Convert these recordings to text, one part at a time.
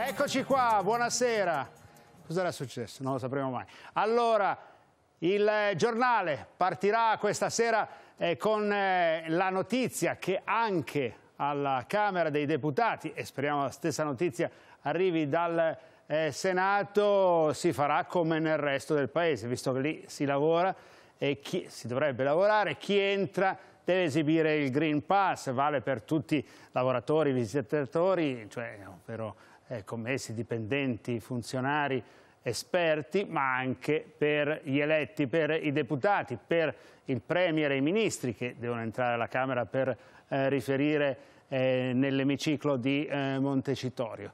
Eccoci qua, buonasera. Cos'era successo? Non lo sapremo mai. Allora, il eh, giornale partirà questa sera eh, con eh, la notizia che anche alla Camera dei Deputati, e speriamo la stessa notizia arrivi dal eh, Senato, si farà come nel resto del Paese, visto che lì si lavora e chi, si dovrebbe lavorare, chi entra deve esibire il Green Pass, vale per tutti i lavoratori, visitatori, cioè ovvero eh, commessi, dipendenti, funzionari, esperti, ma anche per gli eletti, per i deputati, per il Premier e i ministri che devono entrare alla Camera per eh, riferire eh, nell'emiciclo di eh, Montecitorio.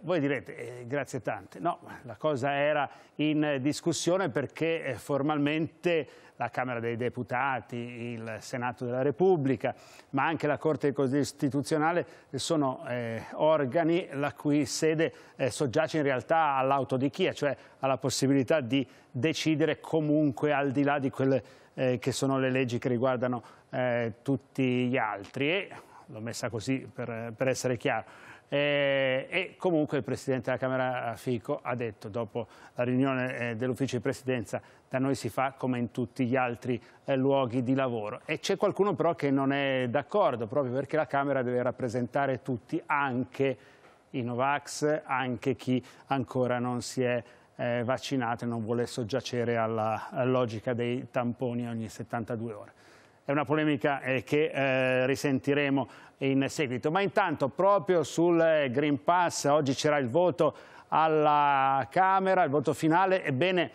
voi direte, eh, grazie tante. No, la cosa era in discussione perché eh, formalmente la Camera dei Deputati, il Senato della Repubblica, ma anche la Corte Costituzionale sono eh, organi la cui sede eh, soggiace in realtà all'autodichia, cioè alla possibilità di decidere comunque al di là di quelle eh, che sono le leggi che riguardano eh, tutti gli altri. E l'ho messa così per, per essere chiaro eh, e comunque il Presidente della Camera Fico ha detto dopo la riunione eh, dell'ufficio di Presidenza da noi si fa come in tutti gli altri eh, luoghi di lavoro e c'è qualcuno però che non è d'accordo proprio perché la Camera deve rappresentare tutti anche i Novax, anche chi ancora non si è eh, vaccinato e non vuole soggiacere alla, alla logica dei tamponi ogni 72 ore è una polemica eh, che eh, risentiremo in seguito. Ma intanto proprio sul eh, Green Pass oggi c'era il voto alla Camera, il voto finale, ebbene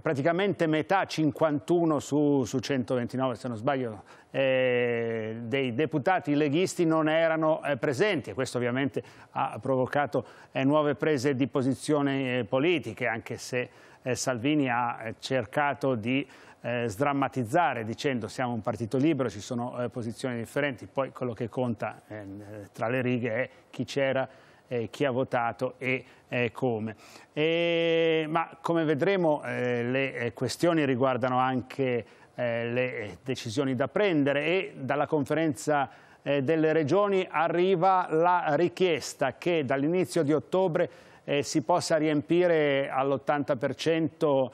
praticamente metà, 51 su, su 129 se non sbaglio, eh, dei deputati leghisti non erano eh, presenti e questo ovviamente ha provocato eh, nuove prese di posizione eh, politiche anche se eh, Salvini ha eh, cercato di sdrammatizzare dicendo siamo un partito libero, ci sono posizioni differenti, poi quello che conta tra le righe è chi c'era eh, chi ha votato e eh, come. E, ma come vedremo eh, le eh, questioni riguardano anche eh, le eh, decisioni da prendere e dalla conferenza delle regioni arriva la richiesta che dall'inizio di ottobre si possa riempire all'80%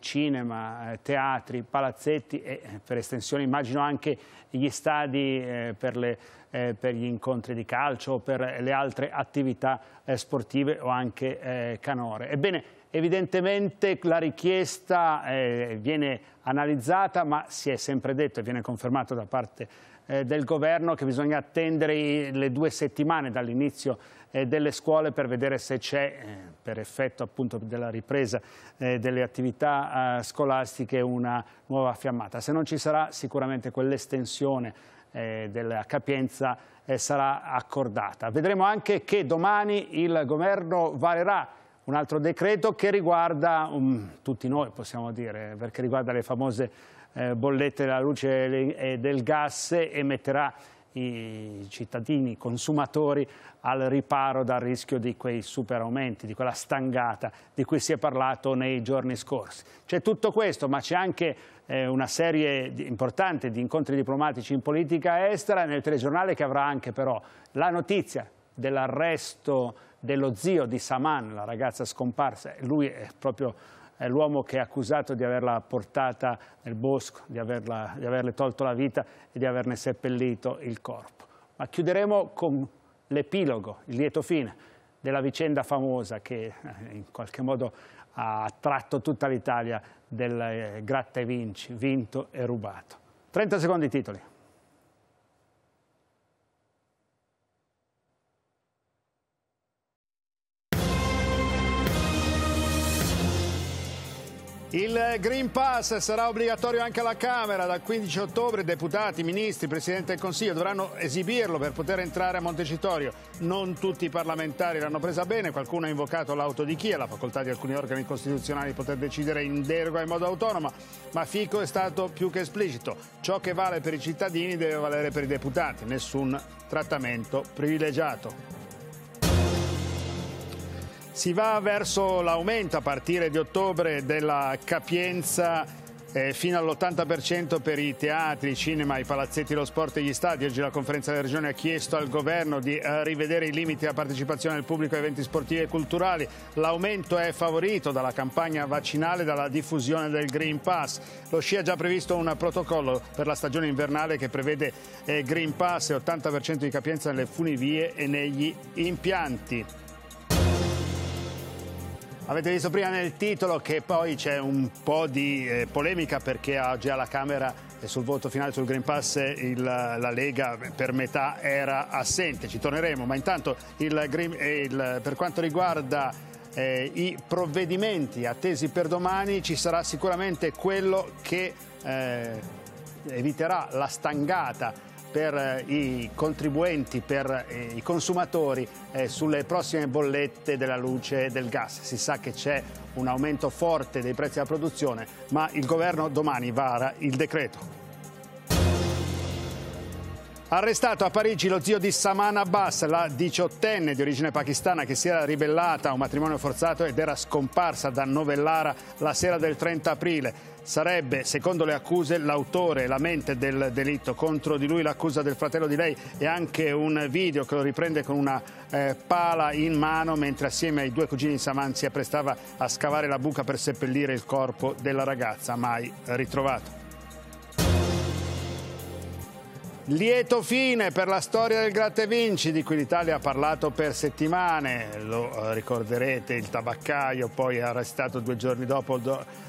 cinema, teatri, palazzetti e per estensione immagino anche gli stadi per le eh, per gli incontri di calcio o per le altre attività eh, sportive o anche eh, canore. Ebbene, Evidentemente la richiesta eh, viene analizzata, ma si è sempre detto e viene confermato da parte eh, del governo che bisogna attendere i, le due settimane dall'inizio eh, delle scuole per vedere se c'è, eh, per effetto appunto della ripresa delle attività scolastiche, una nuova fiammata. Se non ci sarà sicuramente quell'estensione eh, della capienza eh, sarà accordata. Vedremo anche che domani il governo varerà un altro decreto che riguarda um, tutti noi, possiamo dire, eh, perché riguarda le famose eh, bollette della luce e del gas e metterà i cittadini, i consumatori al riparo dal rischio di quei super aumenti, di quella stangata di cui si è parlato nei giorni scorsi. C'è tutto questo, ma c'è anche una serie importante di incontri diplomatici in politica estera, nel telegiornale che avrà anche però la notizia dell'arresto dello zio di Saman, la ragazza scomparsa, lui è proprio è l'uomo che è accusato di averla portata nel bosco, di, averla, di averle tolto la vita e di averne seppellito il corpo. Ma chiuderemo con l'epilogo, il lieto fine della vicenda famosa che eh, in qualche modo ha attratto tutta l'Italia del eh, gratta e vinci, vinto e rubato. 30 secondi i titoli. Il Green Pass sarà obbligatorio anche alla Camera. Dal 15 ottobre deputati, ministri, Presidente del Consiglio dovranno esibirlo per poter entrare a Montecitorio. Non tutti i parlamentari l'hanno presa bene, qualcuno ha invocato l'auto di Chia, la facoltà di alcuni organi costituzionali di poter decidere in deroga in modo autonomo, ma Fico è stato più che esplicito. Ciò che vale per i cittadini deve valere per i deputati, nessun trattamento privilegiato. Si va verso l'aumento a partire di ottobre della capienza eh, fino all'80% per i teatri, i cinema, i palazzetti, lo sport e gli stadi. Oggi la conferenza della Regione ha chiesto al governo di eh, rivedere i limiti alla partecipazione del pubblico a eventi sportivi e culturali. L'aumento è favorito dalla campagna vaccinale e dalla diffusione del Green Pass. Lo SCI ha già previsto un protocollo per la stagione invernale che prevede eh, Green Pass e 80% di capienza nelle funivie e negli impianti. Avete visto prima nel titolo che poi c'è un po' di eh, polemica perché oggi alla Camera e eh, sul voto finale sul Green Pass eh, il, la Lega eh, per metà era assente, ci torneremo, ma intanto il green, il, per quanto riguarda eh, i provvedimenti attesi per domani ci sarà sicuramente quello che eh, eviterà la stangata per eh, i contribuenti, per eh, i consumatori eh, sulle prossime bollette della luce e del gas. Si sa che c'è un aumento forte dei prezzi della produzione, ma il governo domani vara il decreto. Arrestato a Parigi lo zio di Saman Abbas, la diciottenne di origine pakistana che si era ribellata a un matrimonio forzato ed era scomparsa da Novellara la sera del 30 aprile. Sarebbe, secondo le accuse, l'autore, la mente del delitto. Contro di lui l'accusa del fratello di lei e anche un video che lo riprende con una eh, pala in mano mentre assieme ai due cugini di Saman si apprestava a scavare la buca per seppellire il corpo della ragazza mai ritrovato. Lieto fine per la storia del gratte vinci di cui l'Italia ha parlato per settimane, lo eh, ricorderete il tabaccaio poi arrestato due giorni dopo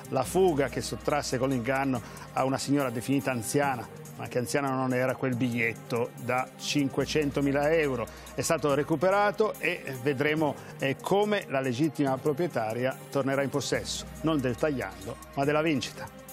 la fuga che sottrasse con l'inganno a una signora definita anziana, ma che anziana non era quel biglietto da 500.000 euro, è stato recuperato e vedremo eh, come la legittima proprietaria tornerà in possesso, non del tagliando ma della vincita.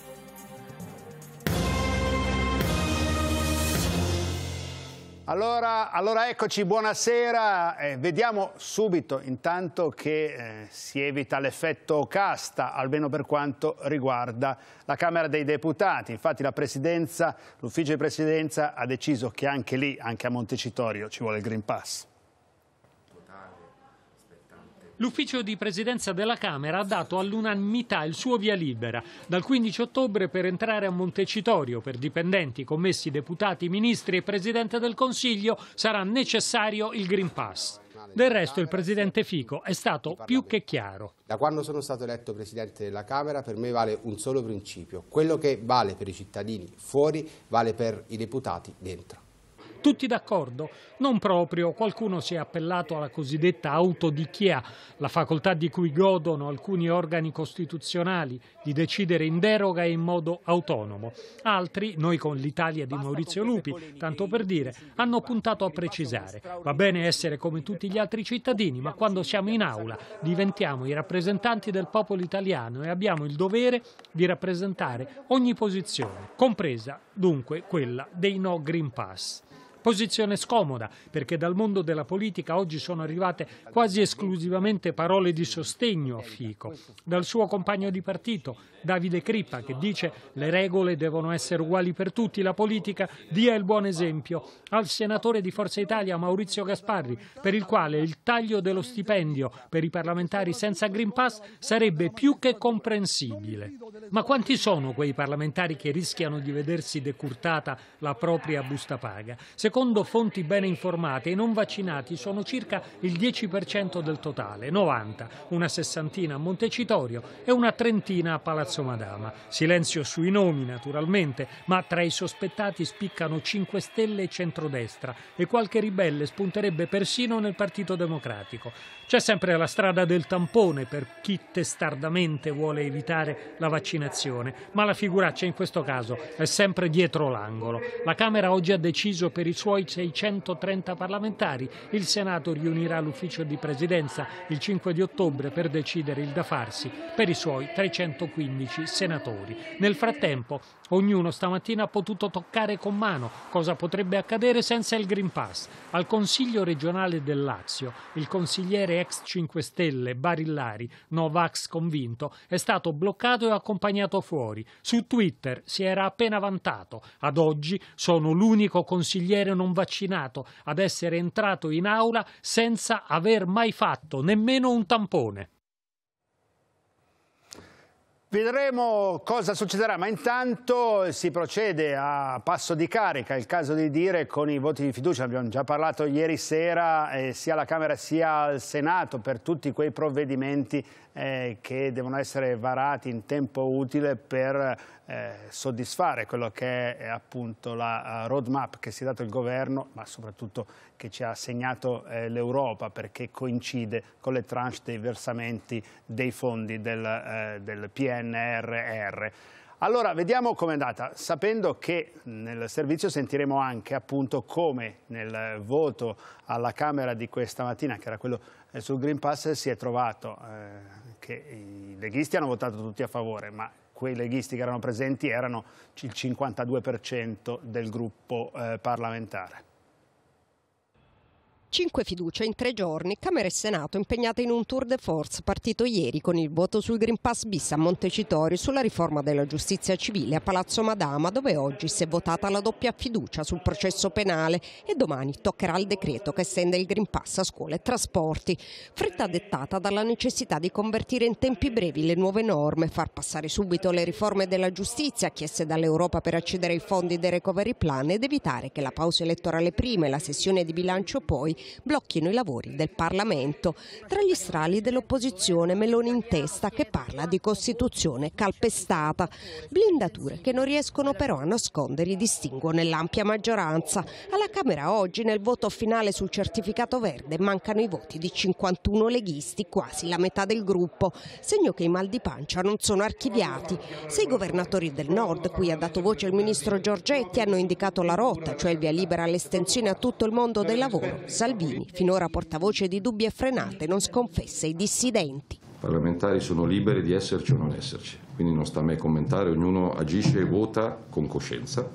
Allora, allora eccoci, buonasera. Eh, vediamo subito intanto che eh, si evita l'effetto casta, almeno per quanto riguarda la Camera dei Deputati. Infatti la Presidenza, l'Ufficio di Presidenza ha deciso che anche lì, anche a Montecitorio, ci vuole il Green Pass l'ufficio di presidenza della Camera ha dato all'unanimità il suo via libera. Dal 15 ottobre per entrare a Montecitorio per dipendenti, commessi, deputati, ministri e Presidente del Consiglio sarà necessario il Green Pass. Del resto il Presidente Fico è stato più che chiaro. Da quando sono stato eletto Presidente della Camera per me vale un solo principio. Quello che vale per i cittadini fuori vale per i deputati dentro. Tutti d'accordo? Non proprio, qualcuno si è appellato alla cosiddetta autodichia, la facoltà di cui godono alcuni organi costituzionali di decidere in deroga e in modo autonomo. Altri, noi con l'Italia di Maurizio Lupi, tanto per dire, hanno puntato a precisare. Va bene essere come tutti gli altri cittadini, ma quando siamo in aula diventiamo i rappresentanti del popolo italiano e abbiamo il dovere di rappresentare ogni posizione, compresa dunque quella dei no Green Pass. Posizione scomoda, perché dal mondo della politica oggi sono arrivate quasi esclusivamente parole di sostegno a Fico. Dal suo compagno di partito, Davide Crippa, che dice le regole devono essere uguali per tutti, la politica dia il buon esempio. Al senatore di Forza Italia, Maurizio Gasparri, per il quale il taglio dello stipendio per i parlamentari senza Green Pass sarebbe più che comprensibile. Ma quanti sono quei parlamentari che rischiano di vedersi decurtata la propria busta paga? Secondo secondo fonti ben informate, i non vaccinati sono circa il 10% del totale, 90, una sessantina a Montecitorio e una trentina a Palazzo Madama. Silenzio sui nomi, naturalmente, ma tra i sospettati spiccano 5 Stelle e centrodestra e qualche ribelle spunterebbe persino nel Partito Democratico. C'è sempre la strada del tampone per chi testardamente vuole evitare la vaccinazione, ma la figuraccia in questo caso è sempre dietro l'angolo. La Camera oggi ha deciso per il suoi 630 parlamentari, il Senato riunirà l'ufficio di presidenza il 5 di ottobre per decidere il da farsi per i suoi 315 senatori. Nel frattempo Ognuno stamattina ha potuto toccare con mano cosa potrebbe accadere senza il Green Pass. Al Consiglio regionale del Lazio, il consigliere ex 5 Stelle Barillari, Novax convinto, è stato bloccato e accompagnato fuori. Su Twitter si era appena vantato. Ad oggi sono l'unico consigliere non vaccinato ad essere entrato in aula senza aver mai fatto nemmeno un tampone. Vedremo cosa succederà, ma intanto si procede a passo di carica, il caso di dire con i voti di fiducia, abbiamo già parlato ieri sera eh, sia alla Camera sia al Senato per tutti quei provvedimenti eh, che devono essere varati in tempo utile per eh, soddisfare quello che è appunto la eh, roadmap che si è dato il governo, ma soprattutto che ci ha segnato eh, l'Europa perché coincide con le tranche dei versamenti dei fondi del, eh, del PNRR. Allora, vediamo com'è andata, sapendo che nel servizio sentiremo anche appunto come nel voto alla Camera di questa mattina, che era quello eh, sul Green Pass, si è trovato eh, che i leghisti hanno votato tutti a favore, ma quei leghisti che erano presenti erano il 52% del gruppo eh, parlamentare. 5 fiducia in tre giorni, Camera e Senato impegnate in un tour de force partito ieri con il voto sul Green Pass bis a Montecitorio sulla riforma della giustizia civile a Palazzo Madama dove oggi si è votata la doppia fiducia sul processo penale e domani toccherà il decreto che estende il Green Pass a scuole e trasporti. Fretta dettata dalla necessità di convertire in tempi brevi le nuove norme, far passare subito le riforme della giustizia chieste dall'Europa per accedere ai fondi del recovery plan ed evitare che la pausa elettorale prima e la sessione di bilancio poi blocchino i lavori del Parlamento. Tra gli strali dell'opposizione Meloni in testa che parla di Costituzione calpestata, blindature che non riescono però a nascondere i distinguo nell'ampia maggioranza. Alla Camera oggi nel voto finale sul certificato verde mancano i voti di 51 leghisti, quasi la metà del gruppo, segno che i mal di pancia non sono archiviati. Se i governatori del nord, cui ha dato voce il ministro Giorgetti, hanno indicato la rotta, cioè il via libera all'estensione a tutto il mondo del lavoro, Salvini Salvini, finora portavoce di dubbie frenate, non sconfesse i dissidenti. I parlamentari sono liberi di esserci o non esserci, quindi non sta a me commentare, ognuno agisce e vota con coscienza.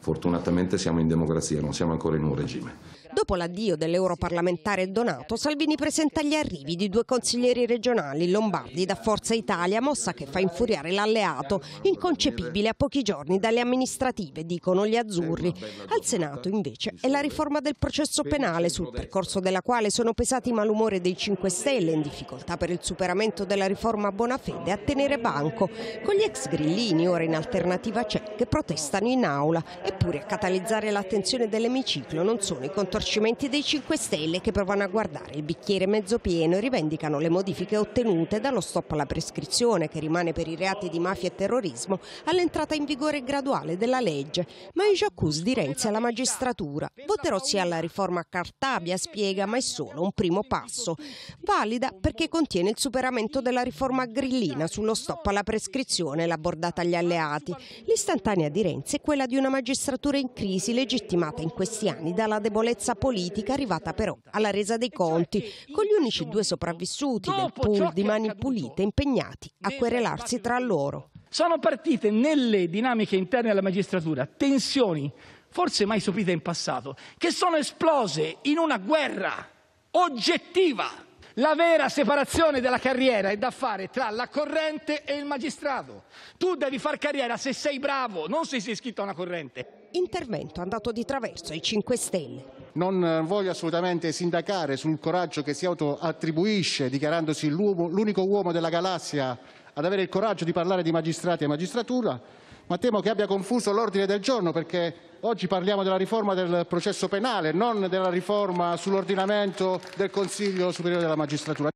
Fortunatamente siamo in democrazia, non siamo ancora in un regime. Dopo l'addio dell'europarlamentare Donato, Salvini presenta gli arrivi di due consiglieri regionali lombardi da Forza Italia, mossa che fa infuriare l'alleato, inconcepibile a pochi giorni dalle amministrative, dicono gli azzurri. Al Senato invece è la riforma del processo penale, sul percorso della quale sono pesati i malumore dei 5 Stelle in difficoltà per il superamento della riforma buona fede a tenere banco, con gli ex grillini ora in alternativa c'è che protestano in aula, eppure a catalizzare l'attenzione dell'emiciclo non sono i contorsionisti risarcimenti dei 5 Stelle che provano a guardare il bicchiere mezzo pieno e rivendicano le modifiche ottenute dallo stop alla prescrizione che rimane per i reati di mafia e terrorismo all'entrata in vigore graduale della legge. Ma i jacuzzi di Renzi alla magistratura. Voterò sì alla riforma Cartabia, spiega, ma è solo un primo passo. Valida perché contiene il superamento della riforma grillina sullo stop alla prescrizione la bordata agli alleati. L'istantanea di Renzi è quella di una magistratura in crisi legittimata in questi anni dalla debolezza politica arrivata però alla resa dei conti, con gli unici due sopravvissuti del pool di mani pulite impegnati a querelarsi tra loro. Sono partite nelle dinamiche interne alla magistratura tensioni, forse mai sopite in passato, che sono esplose in una guerra oggettiva. La vera separazione della carriera è da fare tra la corrente e il magistrato. Tu devi far carriera se sei bravo, non se sei iscritto a una corrente. Intervento andato di traverso ai 5 Stelle. Non eh, voglio assolutamente sindacare sul coraggio che si autoattribuisce, dichiarandosi l'unico uomo della galassia ad avere il coraggio di parlare di magistrati e magistratura, ma temo che abbia confuso l'ordine del giorno, perché oggi parliamo della riforma del processo penale, non della riforma sull'ordinamento del Consiglio superiore della magistratura.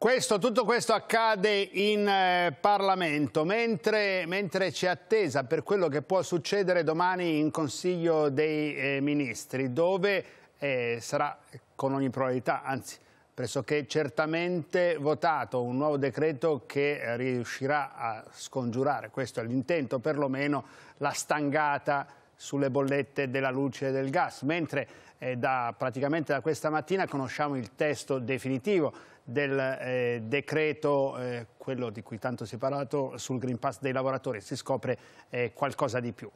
Questo, tutto questo accade in eh, Parlamento, mentre, mentre c'è attesa per quello che può succedere domani in Consiglio dei eh, Ministri, dove eh, sarà con ogni probabilità, anzi pressoché certamente votato un nuovo decreto che riuscirà a scongiurare, questo è l'intento perlomeno, la stangata sulle bollette della luce e del gas, mentre eh, da, praticamente da questa mattina conosciamo il testo definitivo del eh, decreto, eh, quello di cui tanto si è parlato, sul Green Pass dei lavoratori, si scopre eh, qualcosa di più.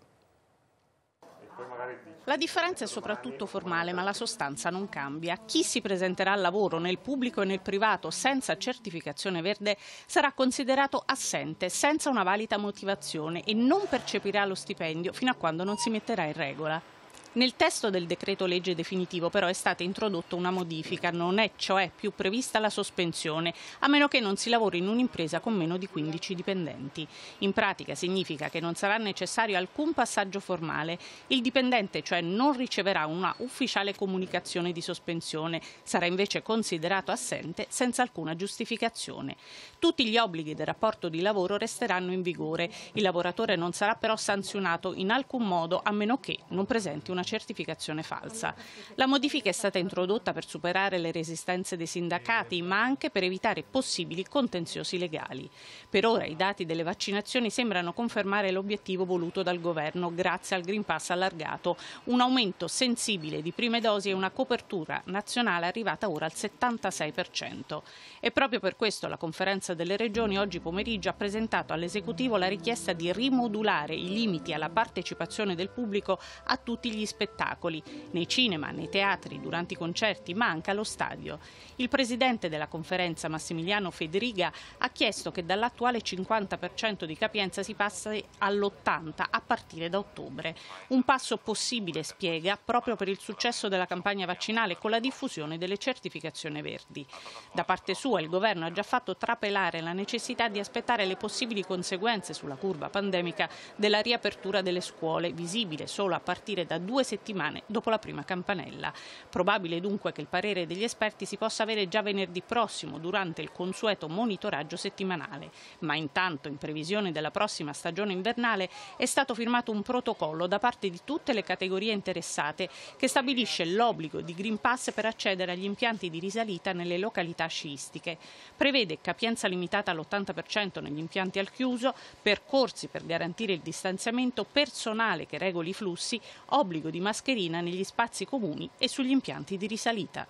La differenza è soprattutto formale, ma la sostanza non cambia. Chi si presenterà al lavoro nel pubblico e nel privato senza certificazione verde sarà considerato assente, senza una valida motivazione e non percepirà lo stipendio fino a quando non si metterà in regola. Nel testo del decreto legge definitivo però è stata introdotta una modifica, non è cioè più prevista la sospensione, a meno che non si lavori in un'impresa con meno di 15 dipendenti. In pratica significa che non sarà necessario alcun passaggio formale, il dipendente cioè non riceverà una ufficiale comunicazione di sospensione, sarà invece considerato assente senza alcuna giustificazione. Tutti gli obblighi del rapporto di lavoro resteranno in vigore, il lavoratore non sarà però sanzionato in alcun modo a meno che non presenti una una certificazione falsa. La modifica è stata introdotta per superare le resistenze dei sindacati, ma anche per evitare possibili contenziosi legali. Per ora i dati delle vaccinazioni sembrano confermare l'obiettivo voluto dal governo grazie al Green Pass allargato, un aumento sensibile di prime dosi e una copertura nazionale arrivata ora al 76%. E proprio per questo la conferenza delle regioni oggi pomeriggio ha presentato all'esecutivo la richiesta di rimodulare i limiti alla partecipazione del pubblico a tutti gli spettacoli, nei cinema, nei teatri, durante i concerti, ma anche allo stadio. Il presidente della conferenza, Massimiliano Federiga, ha chiesto che dall'attuale 50% di capienza si passi all'80% a partire da ottobre. Un passo possibile, spiega, proprio per il successo della campagna vaccinale con la diffusione delle certificazioni verdi. Da parte sua il governo ha già fatto trapelare la necessità di aspettare le possibili conseguenze sulla curva pandemica della riapertura delle scuole, visibile solo a partire da due due settimane dopo la prima campanella. Probabile dunque che il parere degli esperti si possa avere già venerdì prossimo durante il consueto monitoraggio settimanale, ma intanto in previsione della prossima stagione invernale è stato firmato un protocollo da parte di tutte le categorie interessate che stabilisce l'obbligo di Green Pass per accedere agli impianti di risalita nelle località sciistiche. Prevede capienza limitata all'80% negli impianti al chiuso, percorsi per garantire il distanziamento, personale che regoli i flussi, obbligo di mascherina negli spazi comuni e sugli impianti di risalita.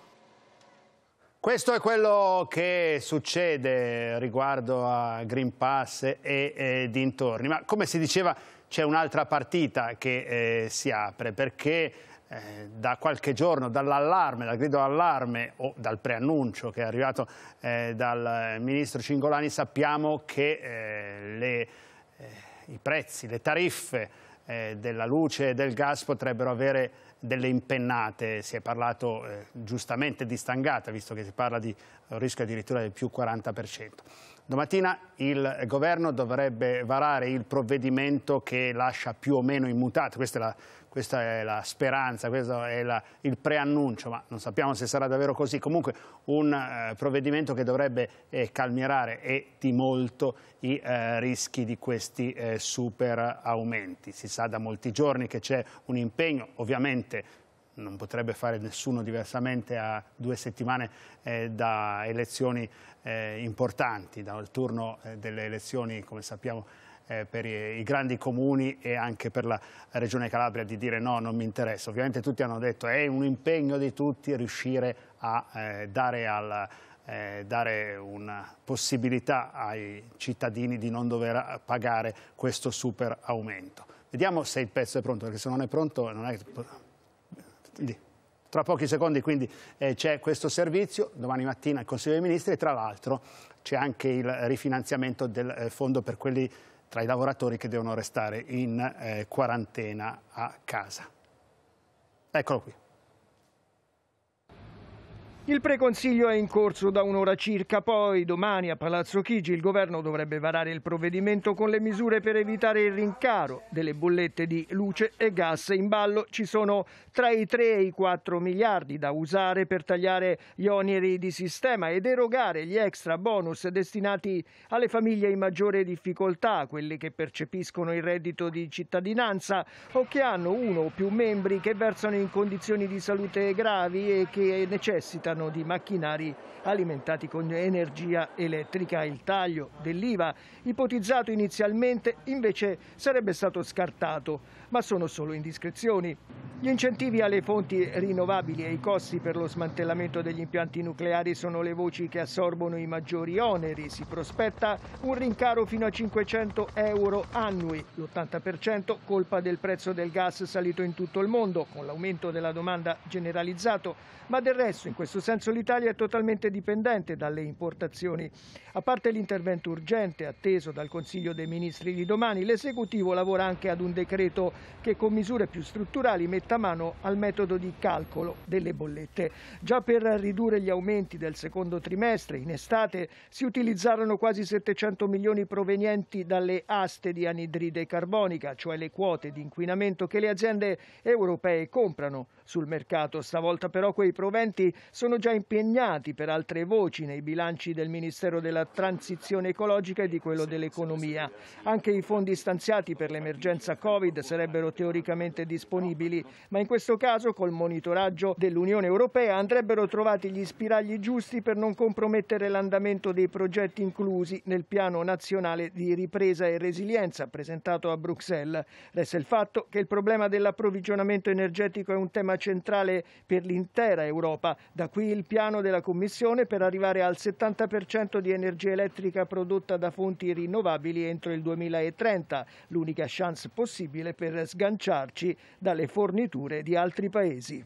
Questo è quello che succede riguardo a Green Pass e, e dintorni, ma come si diceva c'è un'altra partita che eh, si apre perché eh, da qualche giorno dall'allarme, dal grido allarme o dal preannuncio che è arrivato eh, dal eh, ministro Cingolani sappiamo che eh, le, eh, i prezzi, le tariffe eh, della luce e del gas potrebbero avere delle impennate. Si è parlato eh, giustamente di stangata, visto che si parla di un rischio addirittura del più 40%. Domattina il governo dovrebbe varare il provvedimento che lascia più o meno immutato, questa è la questa è la speranza, questo è la, il preannuncio, ma non sappiamo se sarà davvero così. Comunque un eh, provvedimento che dovrebbe eh, calmierare e di molto i eh, rischi di questi eh, super aumenti. Si sa da molti giorni che c'è un impegno, ovviamente non potrebbe fare nessuno diversamente a due settimane eh, da elezioni eh, importanti, dal turno eh, delle elezioni, come sappiamo, eh, per i, i, grandi comuni e anche per la Regione Calabria di dire no, non mi interessa. Ovviamente tutti hanno detto che è un impegno di tutti riuscire a eh, dare, al, eh, dare una possibilità ai cittadini di non dover pagare questo super aumento. Vediamo se il pezzo è pronto, perché se non è pronto non è... tra pochi secondi quindi eh, c'è questo servizio, domani mattina il Consiglio dei Ministri e tra l'altro c'è anche il rifinanziamento del eh, fondo per quelli tra i lavoratori che devono restare in eh, quarantena a casa. Eccolo qui. Il preconsiglio è in corso da un'ora circa, poi domani a Palazzo Chigi il governo dovrebbe varare il provvedimento con le misure per evitare il rincaro delle bollette di luce e gas. In ballo ci sono tra i 3 e i 4 miliardi da usare per tagliare gli oneri di sistema ed erogare gli extra bonus destinati alle famiglie in maggiore difficoltà, quelle che percepiscono il reddito di cittadinanza o che hanno uno o più membri che versano in condizioni di salute gravi e che necessitano necessitano di macchinari alimentati con energia elettrica. Il taglio dell'IVA, ipotizzato inizialmente, invece sarebbe stato scartato ma sono solo indiscrezioni. Gli incentivi alle fonti rinnovabili e i costi per lo smantellamento degli impianti nucleari sono le voci che assorbono i maggiori oneri. Si prospetta un rincaro fino a 500 euro annui, l'80% colpa del prezzo del gas salito in tutto il mondo, con l'aumento della domanda generalizzato, ma del resto in questo senso l'Italia è totalmente dipendente dalle importazioni. A parte l'intervento urgente atteso dal Consiglio dei Ministri di domani, l'esecutivo lavora anche ad un decreto che con misure più strutturali metta mano al metodo di calcolo delle bollette. Già per ridurre gli aumenti del secondo trimestre, in estate, si utilizzarono quasi 700 milioni provenienti dalle aste di anidride carbonica, cioè le quote di inquinamento che le aziende europee comprano sul mercato. Stavolta però quei proventi sono già impegnati per altre voci nei bilanci del Ministero della Transizione Ecologica e di quello dell'Economia. Anche i fondi stanziati per l'emergenza Covid sarebbero teoricamente disponibili, ma in questo caso col monitoraggio dell'Unione Europea andrebbero trovati gli spiragli giusti per non compromettere l'andamento dei progetti inclusi nel Piano Nazionale di Ripresa e Resilienza presentato a Bruxelles. Resta il fatto che il problema dell'approvvigionamento energetico è un tema centrale per l'intera Europa. Da qui il piano della Commissione per arrivare al 70% di energia elettrica prodotta da fonti rinnovabili entro il 2030, l'unica chance possibile per sganciarci dalle forniture di altri paesi.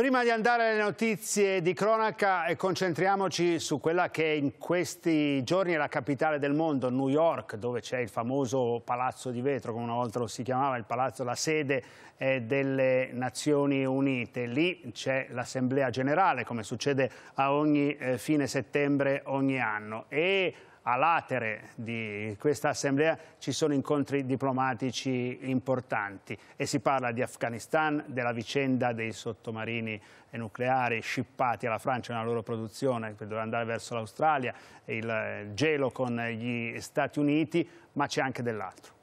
Prima di andare alle notizie di cronaca, eh, concentriamoci su quella che in questi giorni è la capitale del mondo, New York, dove c'è il famoso Palazzo di Vetro, come una volta lo si chiamava, il palazzo, la sede eh, delle Nazioni Unite. Lì c'è l'Assemblea Generale, come succede a ogni eh, fine settembre ogni anno. E a latere di questa assemblea ci sono incontri diplomatici importanti e si parla di Afghanistan, della vicenda dei sottomarini nucleari scippati alla Francia nella loro produzione per dover andare verso l'Australia, il gelo con gli Stati Uniti, ma c'è anche dell'altro.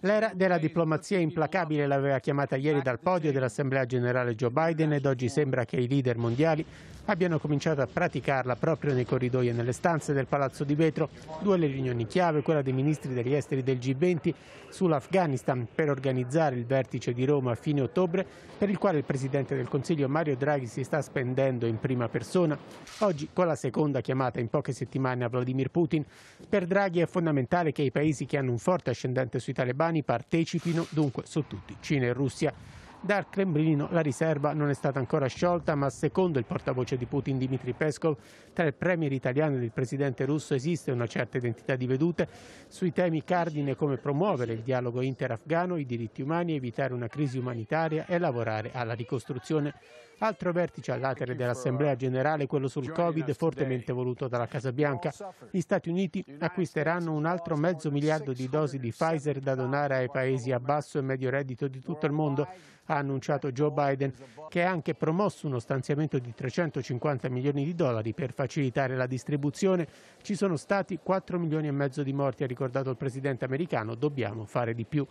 L'era della diplomazia implacabile l'aveva chiamata ieri dal podio dell'Assemblea generale Joe Biden ed oggi sembra che i leader mondiali abbiano cominciato a praticarla proprio nei corridoi e nelle stanze del Palazzo di Vetro. Due le riunioni chiave, quella dei ministri degli esteri del G20 sull'Afghanistan per organizzare il vertice di Roma a fine ottobre, per il quale il Presidente del Consiglio Mario Draghi si sta spendendo in prima persona. Oggi con la seconda chiamata in poche settimane a Vladimir Putin, per Draghi è fondamentale che i paesi che hanno un forte ascendente sui talebani partecipino dunque su tutti Cina e Russia. Dal Cremlino la riserva non è stata ancora sciolta, ma secondo il portavoce di Putin Dmitry Peskov, tra il premier italiano e il presidente russo esiste una certa identità di vedute sui temi cardine come promuovere il dialogo interafghano, i diritti umani, evitare una crisi umanitaria e lavorare alla ricostruzione. Altro vertice all'atere dell'Assemblea generale, quello sul Covid, fortemente voluto dalla Casa Bianca. Gli Stati Uniti acquisteranno un altro mezzo miliardo di dosi di Pfizer da donare ai paesi a basso e medio reddito di tutto il mondo, ha annunciato Joe Biden, che ha anche promosso uno stanziamento di 350 milioni di dollari per facilitare la distribuzione. Ci sono stati 4 milioni e mezzo di morti, ha ricordato il presidente americano, dobbiamo fare di più.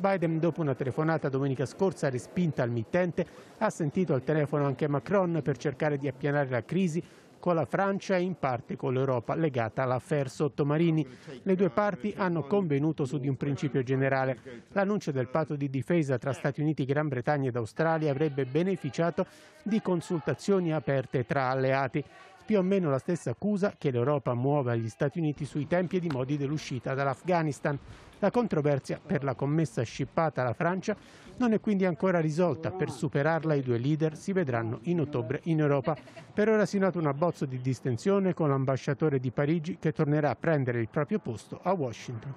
Biden, dopo una telefonata domenica scorsa respinta al mittente, ha sentito al telefono telefono anche Macron per cercare di appianare la crisi con la Francia e in parte con l'Europa legata all'affair Sottomarini. Le due parti hanno convenuto su di un principio generale. L'annuncio del patto di difesa tra Stati Uniti, Gran Bretagna ed Australia avrebbe beneficiato di consultazioni aperte tra alleati più o meno la stessa accusa che l'Europa muove agli Stati Uniti sui tempi e i modi dell'uscita dall'Afghanistan. La controversia per la commessa scippata alla Francia non è quindi ancora risolta. Per superarla i due leader si vedranno in ottobre in Europa. Per ora si nota un abbozzo di distensione con l'ambasciatore di Parigi che tornerà a prendere il proprio posto a Washington.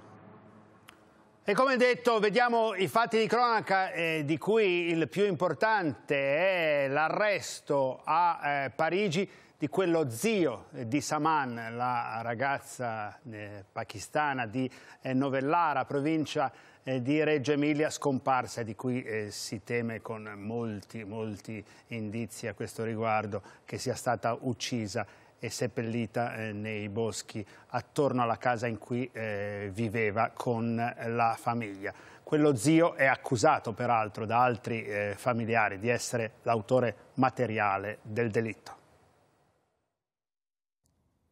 E come detto, vediamo i fatti di cronaca, eh, di cui il più importante è l'arresto a eh, Parigi di quello zio di Saman, la ragazza eh, pakistana di eh, Novellara, provincia eh, di Reggio Emilia, scomparsa, di cui eh, si teme con molti, molti indizi a questo riguardo, che sia stata uccisa e seppellita eh, nei boschi attorno alla casa in cui eh, viveva con la famiglia. Quello zio è accusato peraltro da altri familiari di essere l'autore materiale del delitto.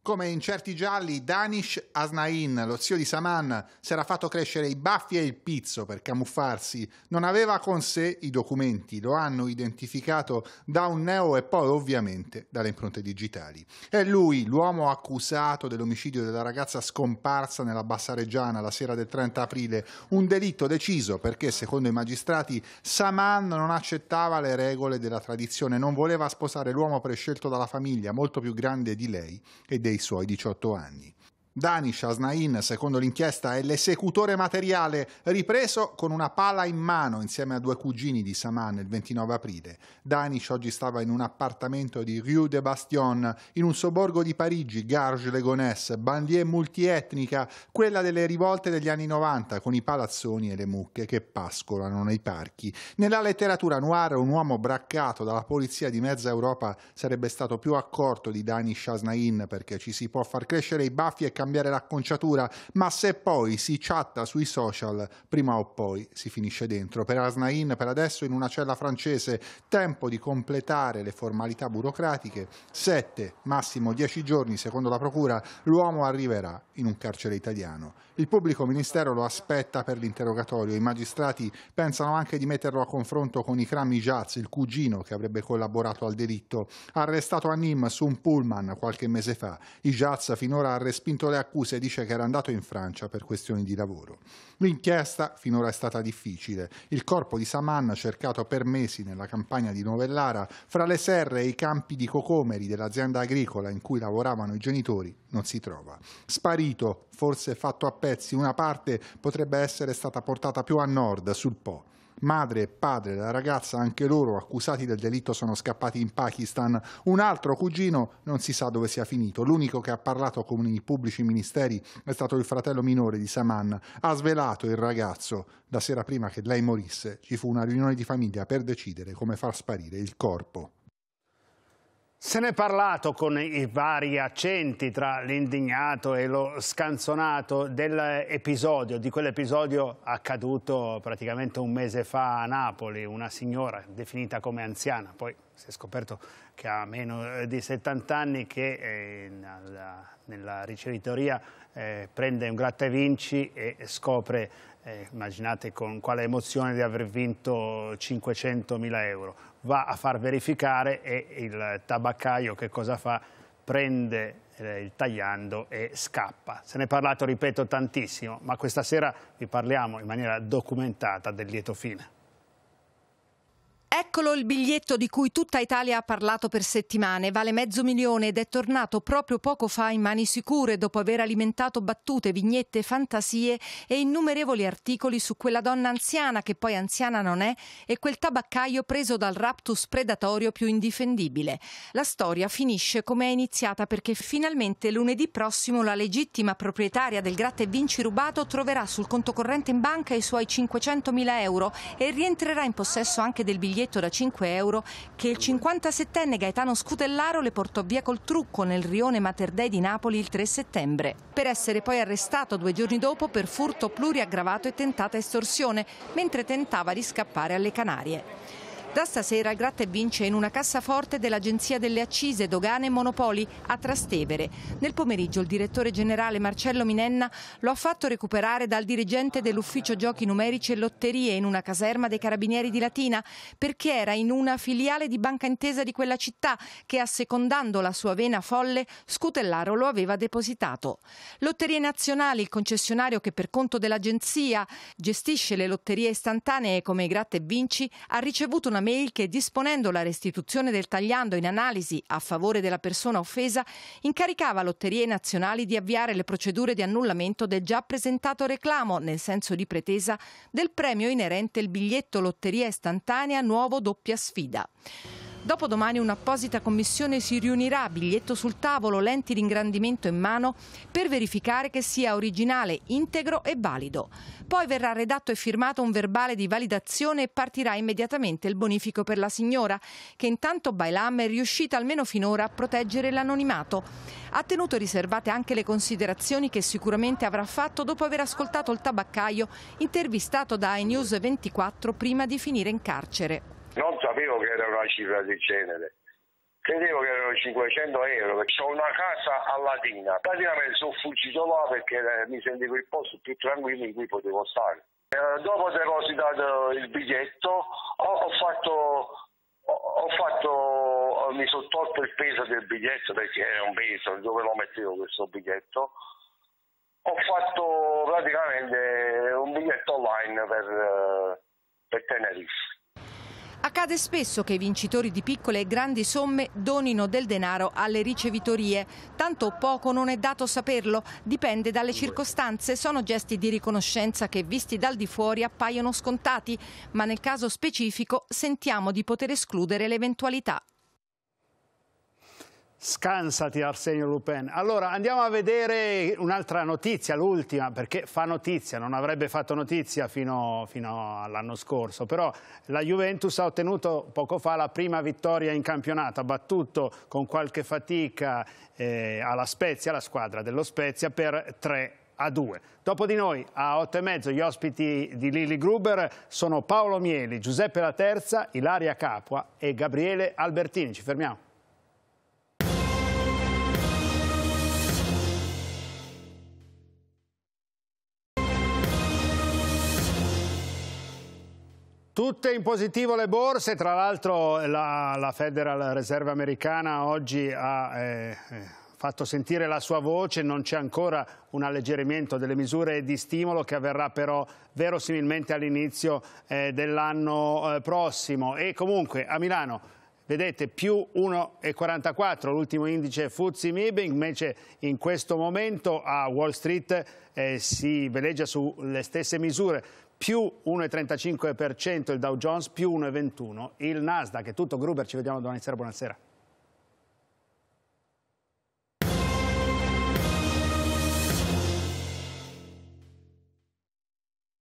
Come in certi gialli, Danish Asnain, lo zio di Saman, si era fatto crescere i baffi e il pizzo per camuffarsi. Non aveva con sé i documenti, lo hanno identificato da un neo e poi ovviamente dalle impronte digitali. È lui, l'uomo accusato dell'omicidio della ragazza scomparsa nella Bassa Reggiana la sera del 30 aprile, un delitto deciso perché, secondo i magistrati, Saman non accettava le regole della tradizione, non voleva sposare l'uomo prescelto dalla famiglia, molto più grande di lei e dei dei suoi 18 anni. Danish Asnain, secondo l'inchiesta, è l'esecutore materiale ripreso con una pala in mano insieme a due cugini di Saman il 29 aprile. Danish oggi stava in un appartamento di Rue de Bastion, in un sobborgo di Parigi, Garge legonesse banlieue multietnica, quella delle rivolte degli anni 90 con i palazzoni e le mucche che pascolano nei parchi. Nella letteratura noir un uomo braccato dalla polizia di mezza Europa sarebbe stato più accorto di Danish Asnain perché ci si può far crescere i baffi e cambiare cambiare l'acconciatura, ma se poi si chatta sui social, prima o poi si finisce dentro. Per Asnain, per adesso in una cella francese, tempo di completare le formalità burocratiche, 7, massimo 10 giorni, secondo la Procura, l'uomo arriverà in un carcere italiano. Il pubblico ministero lo aspetta per l'interrogatorio, i magistrati pensano anche di metterlo a confronto con i crami Jazz, il cugino che avrebbe collaborato al delitto, arrestato a Nîmes su un pullman qualche mese fa. I Jazz finora ha respinto le accuse dice che era andato in Francia per questioni di lavoro. L'inchiesta finora è stata difficile. Il corpo di Saman, cercato per mesi nella campagna di Novellara, fra le serre e i campi di cocomeri dell'azienda agricola in cui lavoravano i genitori, non si trova. Sparito, forse fatto a pezzi, una parte potrebbe essere stata portata più a nord, sul Po. Madre e padre della ragazza, anche loro accusati del delitto, sono scappati in Pakistan. Un altro cugino non si sa dove sia finito. L'unico che ha parlato con i pubblici ministeri è stato il fratello minore di Saman. Ha svelato il ragazzo. La sera prima che lei morisse ci fu una riunione di famiglia per decidere come far sparire il corpo. Se ne è parlato con i vari accenti tra l'indignato e lo scanzonato dell'episodio, di quell'episodio accaduto praticamente un mese fa a Napoli, una signora definita come anziana, poi si è scoperto che ha meno di 70 anni che nella, nella ricevitoria eh, prende un gratta e vinci e scopre, eh, immaginate con quale emozione di aver vinto 500.000 euro, va a far verificare e il tabaccaio che cosa fa? Prende eh, il tagliando e scappa. Se ne è parlato, ripeto, tantissimo, ma questa sera vi parliamo in maniera documentata del lieto fine. Eccolo il biglietto di cui tutta Italia ha parlato per settimane, vale mezzo milione ed è tornato proprio poco fa in mani sicure dopo aver alimentato battute, vignette, fantasie e innumerevoli articoli su quella donna anziana che poi anziana non è e quel tabaccaio preso dal raptus predatorio più indifendibile. La storia finisce come è iniziata perché finalmente lunedì prossimo la legittima proprietaria del gratta e vinci rubato troverà sul conto corrente in banca i suoi 500.000 euro e rientrerà in possesso anche del biglietto biglietto da 5 euro che il 57enne Gaetano Scutellaro le portò via col trucco nel rione Materdei di Napoli il 3 settembre, per essere poi arrestato due giorni dopo per furto pluriaggravato e tentata estorsione, mentre tentava di scappare alle Canarie. Da stasera il gratta e vince in una cassaforte dell'Agenzia delle Accise, Dogane e Monopoli a Trastevere. Nel pomeriggio il direttore generale Marcello Minenna lo ha fatto recuperare dal dirigente dell'ufficio giochi numerici e lotterie in una caserma dei carabinieri di Latina perché era in una filiale di Banca Intesa di quella città che assecondando la sua vena folle Scutellaro lo aveva depositato. Lotterie Nazionali, il concessionario che per conto dell'Agenzia gestisce le lotterie istantanee come i gratta e vinci, ha ricevuto una una mail che disponendo la restituzione del tagliando in analisi a favore della persona offesa incaricava Lotterie Nazionali di avviare le procedure di annullamento del già presentato reclamo nel senso di pretesa del premio inerente il biglietto Lotteria istantanea nuovo doppia sfida. Dopodomani un'apposita commissione si riunirà, biglietto sul tavolo, lenti d'ingrandimento in mano, per verificare che sia originale, integro e valido. Poi verrà redatto e firmato un verbale di validazione e partirà immediatamente il bonifico per la signora, che intanto Bailam è riuscita almeno finora a proteggere l'anonimato. Ha tenuto riservate anche le considerazioni che sicuramente avrà fatto dopo aver ascoltato il tabaccaio intervistato da iNews 24 prima di finire in carcere non sapevo che era una cifra del genere. Credevo che erano 500 euro, perché ho una casa a Latina. Praticamente sono fuggito là perché eh, mi sentivo il posto più tranquillo in cui potevo stare. Eh, dopo ho depositato il biglietto, ho, ho fatto, ho, ho fatto mi sono tolto il peso del biglietto perché era un peso, dove lo mettevo questo biglietto? Ho fatto praticamente un biglietto online per, eh, per Tenerife. Accade spesso che i vincitori di piccole e grandi somme donino del denaro alle ricevitorie. Tanto o poco non è dato saperlo, dipende dalle circostanze. Sono gesti di riconoscenza che visti dal di fuori appaiono scontati, ma nel caso specifico sentiamo di poter escludere l'eventualità. Scansati Arsenio Lupin. Allora andiamo a vedere un'altra notizia, l'ultima, perché fa notizia, non avrebbe fatto notizia fino, fino all'anno scorso, però la Juventus ha ottenuto poco fa la prima vittoria in campionato, ha battuto con qualche fatica eh, alla Spezia, la squadra dello Spezia, per 3 a 2. Dopo di noi a 8 e mezzo gli ospiti di Lili Gruber sono Paolo Mieli, Giuseppe La Terza, Ilaria Capua e Gabriele Albertini. Ci fermiamo. Tutte in positivo le borse, tra l'altro la, la, Federal Reserve americana oggi ha eh, eh, fatto sentire la sua voce, non c'è ancora un alleggerimento delle misure di stimolo che avverrà però verosimilmente all'inizio eh, dell'anno eh, prossimo e comunque a Milano vedete più 1,44 l'ultimo indice Fuzzi Mibing, invece in questo momento a Wall Street eh, si veleggia sulle stesse misure più 1,35% il Dow Jones, più 1,21% il Nasdaq. È tutto Gruber, ci vediamo domani sera, buonasera.